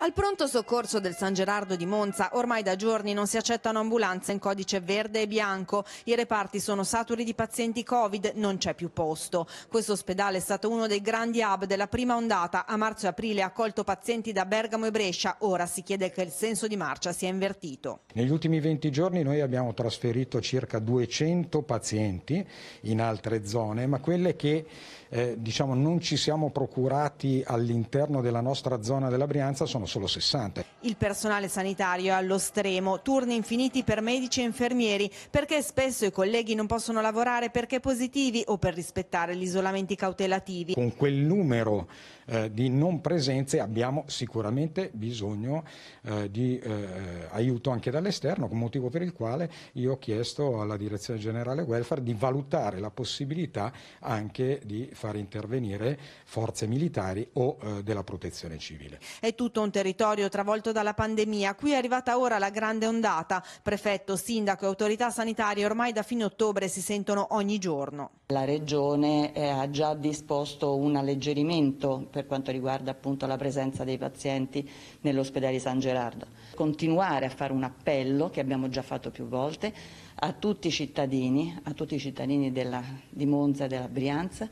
Al pronto soccorso del San Gerardo di Monza ormai da giorni non si accettano ambulanze in codice verde e bianco. I reparti sono saturi di pazienti Covid, non c'è più posto. Questo ospedale è stato uno dei grandi hub della prima ondata. A marzo e aprile ha accolto pazienti da Bergamo e Brescia. Ora si chiede che il senso di marcia sia invertito. Negli ultimi 20 giorni noi abbiamo trasferito circa 200 pazienti in altre zone, ma quelle che eh, diciamo, non ci siamo procurati all'interno della nostra zona della Brianza sono solo 60. Il personale sanitario è allo stremo, turni infiniti per medici e infermieri, perché spesso i colleghi non possono lavorare perché positivi o per rispettare gli isolamenti cautelativi. Con quel numero eh, di non presenze abbiamo sicuramente bisogno eh, di eh, aiuto anche dall'esterno, motivo per il quale io ho chiesto alla Direzione Generale Welfare di valutare la possibilità anche di far intervenire forze militari o eh, della protezione civile. È tutto un territorio travolto dalla pandemia, qui è arrivata ora la grande ondata, prefetto, sindaco e autorità sanitarie ormai da fine ottobre si sentono ogni giorno. La Regione eh, ha già disposto un alleggerimento per quanto riguarda appunto, la presenza dei pazienti nell'ospedale San Gerardo. Continuare a fare un appello che abbiamo già fatto più volte a tutti i cittadini, a tutti i cittadini della, di Monza e della Brianza,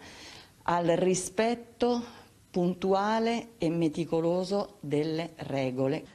al rispetto puntuale e meticoloso delle regole.